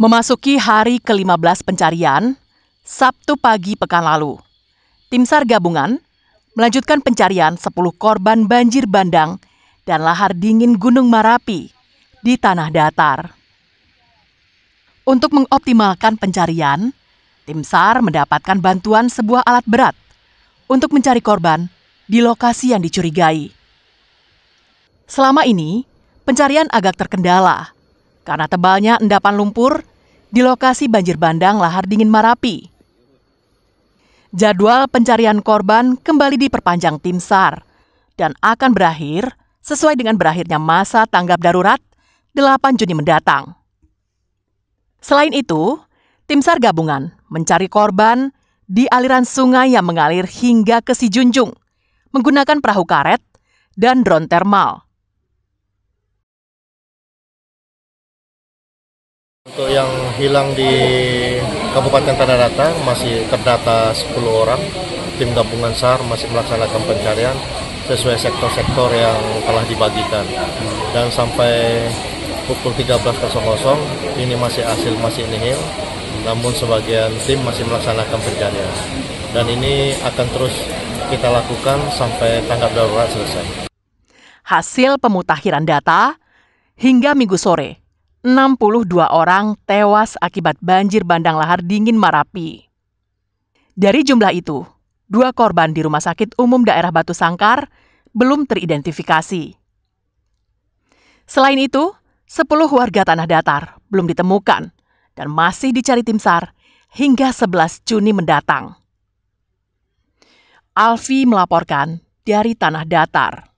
Memasuki hari ke-15 pencarian, Sabtu pagi pekan lalu, tim SAR gabungan melanjutkan pencarian 10 korban banjir bandang dan lahar dingin Gunung Marapi di tanah datar. Untuk mengoptimalkan pencarian, tim SAR mendapatkan bantuan sebuah alat berat untuk mencari korban di lokasi yang dicurigai. Selama ini, pencarian agak terkendala karena tebalnya endapan lumpur, di lokasi banjir bandang lahar dingin Marapi. Jadwal pencarian korban kembali diperpanjang tim SAR dan akan berakhir sesuai dengan berakhirnya masa tanggap darurat 8 Juni mendatang. Selain itu, tim SAR gabungan mencari korban di aliran sungai yang mengalir hingga ke si junjung menggunakan perahu karet dan drone thermal. Untuk yang hilang di Kabupaten Tanah Datar masih terdata 10 orang. Tim gabungan SAR masih melaksanakan pencarian sesuai sektor-sektor yang telah dibagikan. Dan sampai pukul 13.00 ini masih hasil masih nihil. Namun sebagian tim masih melaksanakan pencarian. Dan ini akan terus kita lakukan sampai tanggap darurat selesai. Hasil pemutahiran data hingga minggu sore 62 orang tewas akibat banjir bandang lahar dingin Marapi. Dari jumlah itu, dua korban di Rumah Sakit Umum Daerah Batu Sangkar belum teridentifikasi. Selain itu, 10 warga tanah datar belum ditemukan dan masih dicari tim SAR hingga 11 Juni mendatang. Alfi melaporkan dari tanah datar.